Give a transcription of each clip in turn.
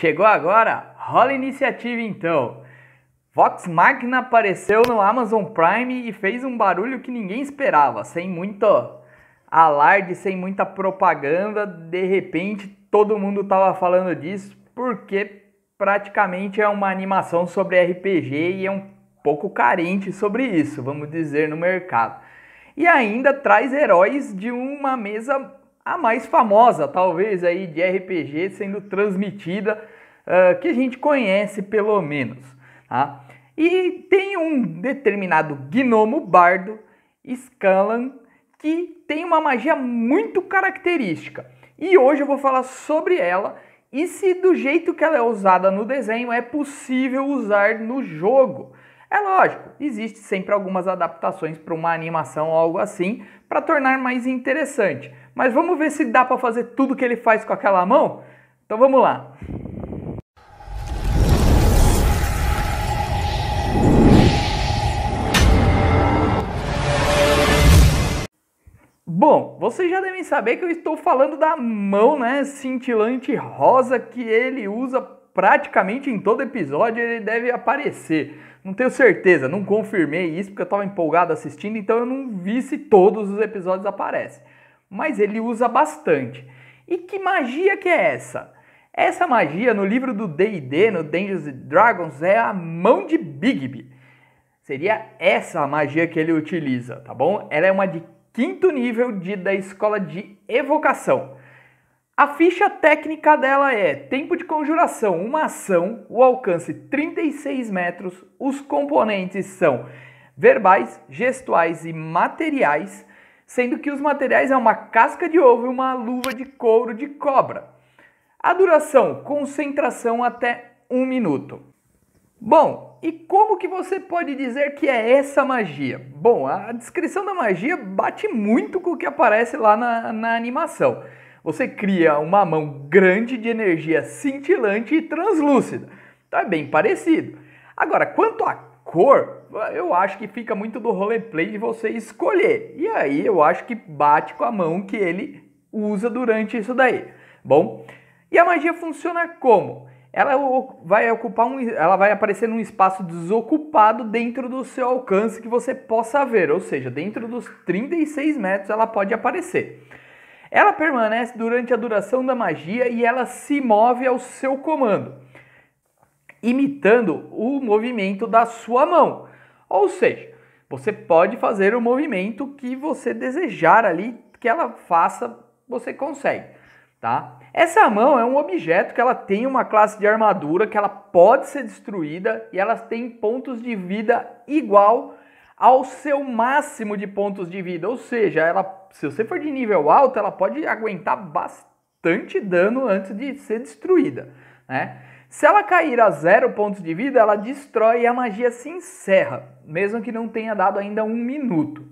Chegou agora? Rola a iniciativa então! Vox Machina apareceu no Amazon Prime e fez um barulho que ninguém esperava, sem muito alarde, sem muita propaganda. De repente, todo mundo estava falando disso porque praticamente é uma animação sobre RPG e é um pouco carente sobre isso, vamos dizer, no mercado. E ainda traz heróis de uma mesa a mais famosa, talvez, aí de RPG sendo transmitida, uh, que a gente conhece pelo menos. Tá? E tem um determinado gnomo bardo, Scanlan, que tem uma magia muito característica. E hoje eu vou falar sobre ela e se do jeito que ela é usada no desenho é possível usar no jogo. É lógico, existe sempre algumas adaptações para uma animação ou algo assim para tornar mais interessante, mas vamos ver se dá para fazer tudo que ele faz com aquela mão? Então vamos lá. Bom, vocês já devem saber que eu estou falando da mão, né, cintilante rosa que ele usa praticamente em todo episódio, ele deve aparecer. Não tenho certeza, não confirmei isso porque eu estava empolgado assistindo, então eu não vi se todos os episódios aparecem mas ele usa bastante. E que magia que é essa? Essa magia no livro do D&D, no Dungeons Dragons, é a mão de Bigby. Seria essa a magia que ele utiliza, tá bom? Ela é uma de quinto nível de, da escola de evocação. A ficha técnica dela é tempo de conjuração, uma ação, o alcance 36 metros, os componentes são verbais, gestuais e materiais sendo que os materiais é uma casca de ovo e uma luva de couro de cobra. A duração, concentração até um minuto. Bom, e como que você pode dizer que é essa magia? Bom, a descrição da magia bate muito com o que aparece lá na, na animação. Você cria uma mão grande de energia cintilante e translúcida. Tá bem parecido. Agora, quanto à cor, eu acho que fica muito do roleplay de você escolher. E aí eu acho que bate com a mão que ele usa durante isso daí. Bom, e a magia funciona como? Ela vai ocupar um, ela vai aparecer num espaço desocupado dentro do seu alcance que você possa ver, ou seja, dentro dos 36 metros ela pode aparecer. Ela permanece durante a duração da magia e ela se move ao seu comando imitando o movimento da sua mão. Ou seja, você pode fazer o movimento que você desejar ali que ela faça, você consegue, tá? Essa mão é um objeto que ela tem uma classe de armadura que ela pode ser destruída e ela tem pontos de vida igual ao seu máximo de pontos de vida, ou seja, ela se você for de nível alto, ela pode aguentar bastante dano antes de ser destruída, né? Se ela cair a zero pontos de vida, ela destrói e a magia se encerra, mesmo que não tenha dado ainda um minuto.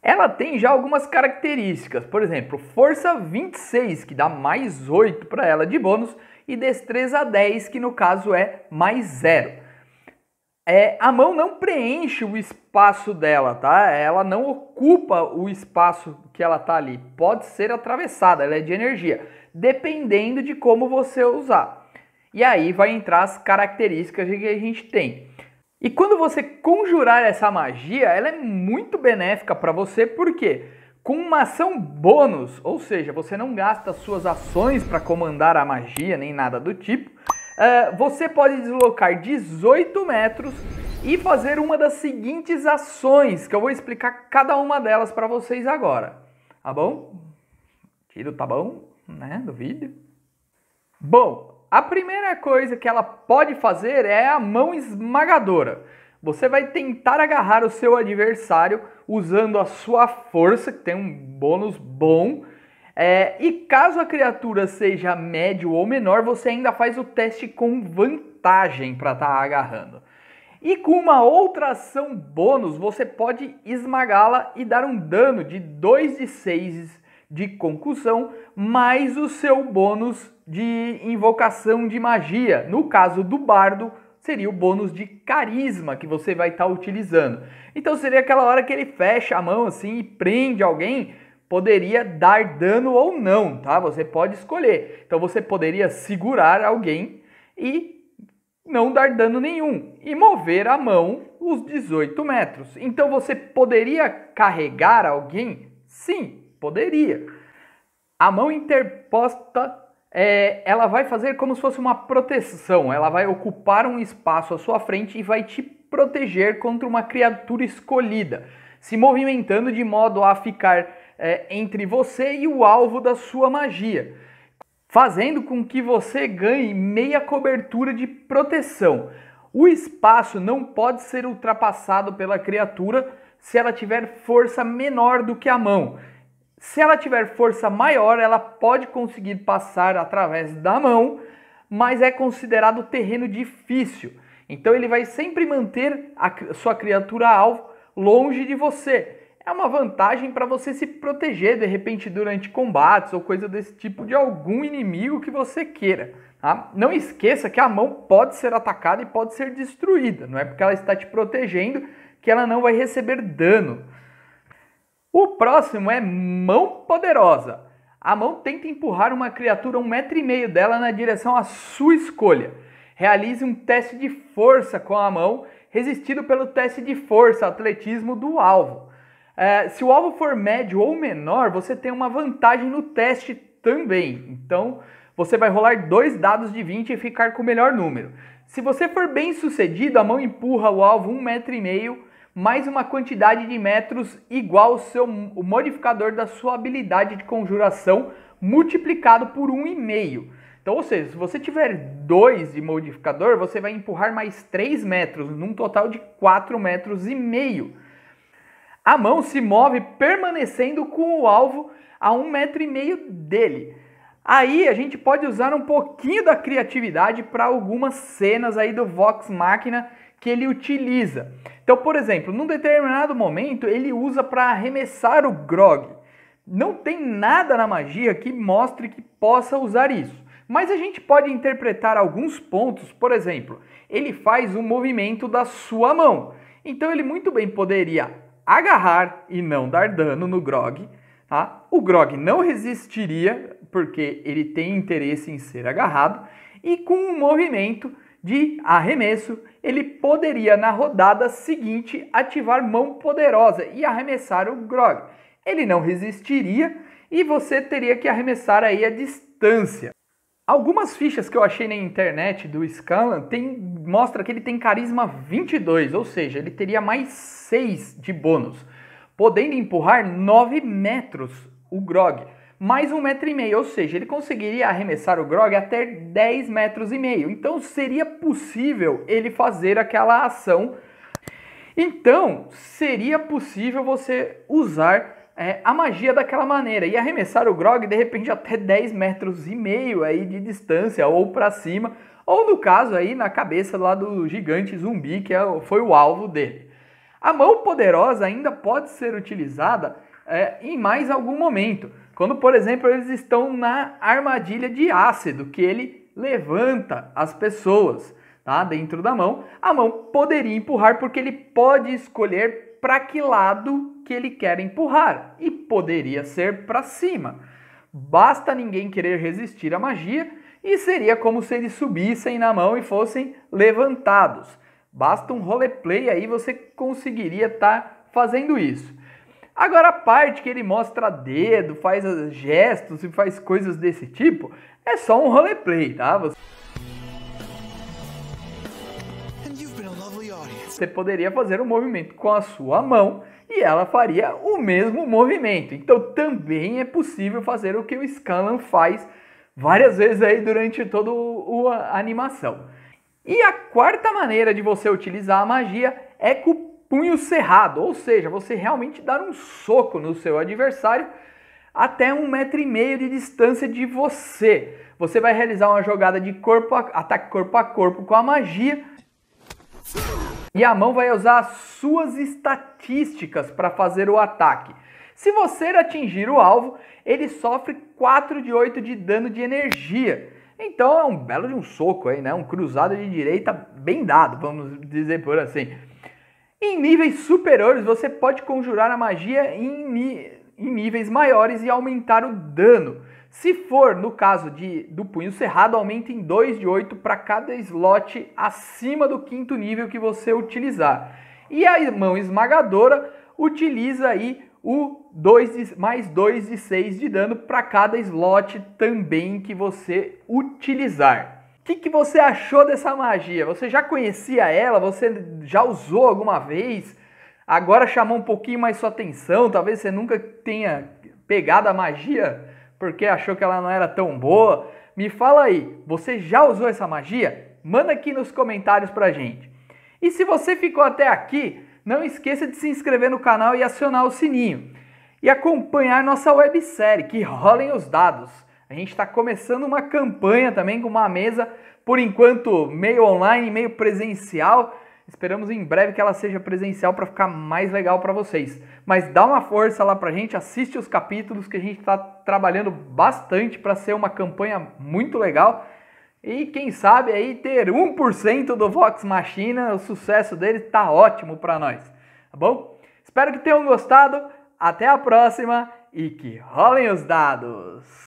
Ela tem já algumas características, por exemplo, força 26, que dá mais 8 para ela de bônus, e destreza 10, que no caso é mais 0. É, a mão não preenche o espaço dela, tá? Ela não ocupa o espaço que ela tá ali. Pode ser atravessada, ela é de energia, dependendo de como você usar. E aí vai entrar as características que a gente tem. E quando você conjurar essa magia, ela é muito benéfica para você, porque com uma ação bônus, ou seja, você não gasta suas ações para comandar a magia nem nada do tipo, eh, você pode deslocar 18 metros e fazer uma das seguintes ações, que eu vou explicar cada uma delas para vocês agora. Tá bom? Tiro tá bom, né, do vídeo. Bom, a primeira coisa que ela pode fazer é a mão esmagadora. Você vai tentar agarrar o seu adversário usando a sua força, que tem um bônus bom. É, e caso a criatura seja médio ou menor, você ainda faz o teste com vantagem para estar tá agarrando. E com uma outra ação bônus, você pode esmagá-la e dar um dano de 2 de 6 de concussão mais o seu bônus de invocação de magia. No caso do bardo, seria o bônus de carisma que você vai estar tá utilizando. Então seria aquela hora que ele fecha a mão assim e prende alguém, poderia dar dano ou não, tá? Você pode escolher. Então você poderia segurar alguém e não dar dano nenhum e mover a mão os 18 metros. Então você poderia carregar alguém? Sim, Poderia. A mão interposta, é, ela vai fazer como se fosse uma proteção. Ela vai ocupar um espaço à sua frente e vai te proteger contra uma criatura escolhida, se movimentando de modo a ficar é, entre você e o alvo da sua magia, fazendo com que você ganhe meia cobertura de proteção. O espaço não pode ser ultrapassado pela criatura se ela tiver força menor do que a mão. Se ela tiver força maior, ela pode conseguir passar através da mão, mas é considerado terreno difícil. Então ele vai sempre manter a sua criatura alvo longe de você. É uma vantagem para você se proteger de repente durante combates ou coisa desse tipo de algum inimigo que você queira. Tá? Não esqueça que a mão pode ser atacada e pode ser destruída. Não é porque ela está te protegendo que ela não vai receber dano. O próximo é Mão Poderosa. A mão tenta empurrar uma criatura um metro e meio dela na direção à sua escolha. Realize um teste de força com a mão, resistido pelo teste de força, atletismo do alvo. É, se o alvo for médio ou menor, você tem uma vantagem no teste também. Então, você vai rolar dois dados de 20 e ficar com o melhor número. Se você for bem sucedido, a mão empurra o alvo um metro e meio mais uma quantidade de metros igual ao seu, o modificador da sua habilidade de conjuração multiplicado por 1,5. Então, ou seja, se você tiver 2 de modificador, você vai empurrar mais 3 metros, num total de 4 metros e meio. A mão se move permanecendo com o alvo a um metro e meio dele. Aí a gente pode usar um pouquinho da criatividade para algumas cenas aí do Vox Máquina que ele utiliza. Então, por exemplo, num determinado momento ele usa para arremessar o Grog. Não tem nada na magia que mostre que possa usar isso. Mas a gente pode interpretar alguns pontos, por exemplo, ele faz um movimento da sua mão. Então ele muito bem poderia agarrar e não dar dano no Grog. Tá? O Grog não resistiria, porque ele tem interesse em ser agarrado, e com um movimento de arremesso, ele poderia na rodada seguinte ativar mão poderosa e arremessar o Grog. Ele não resistiria e você teria que arremessar aí a distância. Algumas fichas que eu achei na internet do Scanlan tem, mostra que ele tem carisma 22, ou seja, ele teria mais 6 de bônus, podendo empurrar 9 metros o Grog mais um metro e meio, ou seja, ele conseguiria arremessar o Grog até 10 metros e meio. Então seria possível ele fazer aquela ação. Então seria possível você usar é, a magia daquela maneira e arremessar o Grog de repente até 10 metros e meio aí de distância ou para cima, ou no caso aí na cabeça lá do gigante zumbi que é foi o alvo dele. A mão poderosa ainda pode ser utilizada é, em mais algum momento. Quando, por exemplo, eles estão na armadilha de ácido, que ele levanta as pessoas tá? dentro da mão, a mão poderia empurrar porque ele pode escolher para que lado que ele quer empurrar e poderia ser para cima. Basta ninguém querer resistir à magia e seria como se eles subissem na mão e fossem levantados. Basta um roleplay aí você conseguiria estar tá fazendo isso. Agora, a parte que ele mostra dedo, faz gestos e faz coisas desse tipo, é só um roleplay, tá? Você... Você poderia fazer um movimento com a sua mão e ela faria o mesmo movimento. Então também é possível fazer o que o Scanlan faz várias vezes aí durante toda a animação. E a quarta maneira de você utilizar a magia é com punho cerrado, ou seja, você realmente dar um soco no seu adversário até um metro e meio de distância de você. Você vai realizar uma jogada de corpo a, ataque corpo a corpo com a magia. E a mão vai usar as suas estatísticas para fazer o ataque. Se você atingir o alvo, ele sofre 4 de 8 de dano de energia. Então é um belo de um soco aí, né? Um cruzado de direita bem dado, vamos dizer por assim. Em níveis superiores, você pode conjurar a magia em, em níveis maiores e aumentar o dano. Se for no caso de, do punho cerrado, aumenta em 2 de 8 para cada slot acima do quinto nível que você utilizar. E a mão esmagadora utiliza aí o dois de, mais 2 de 6 de dano para cada slot também que você utilizar que, que você achou dessa magia? Você já conhecia ela? Você já usou alguma vez? Agora chamou um pouquinho mais sua atenção? Talvez você nunca tenha pegado a magia porque achou que ela não era tão boa. Me fala aí, você já usou essa magia? Manda aqui nos comentários pra gente. E se você ficou até aqui, não esqueça de se inscrever no canal e acionar o sininho. E acompanhar nossa websérie, que rolem os dados. A gente está começando uma campanha também com uma mesa, por enquanto, meio online, meio presencial. Esperamos em breve que ela seja presencial para ficar mais legal para vocês. Mas dá uma força lá para a gente, assiste os capítulos que a gente está trabalhando bastante para ser uma campanha muito legal. E quem sabe aí ter 1% do Vox Machina, o sucesso dele está ótimo para nós, tá bom? Espero que tenham gostado, até a próxima e que rolem os dados!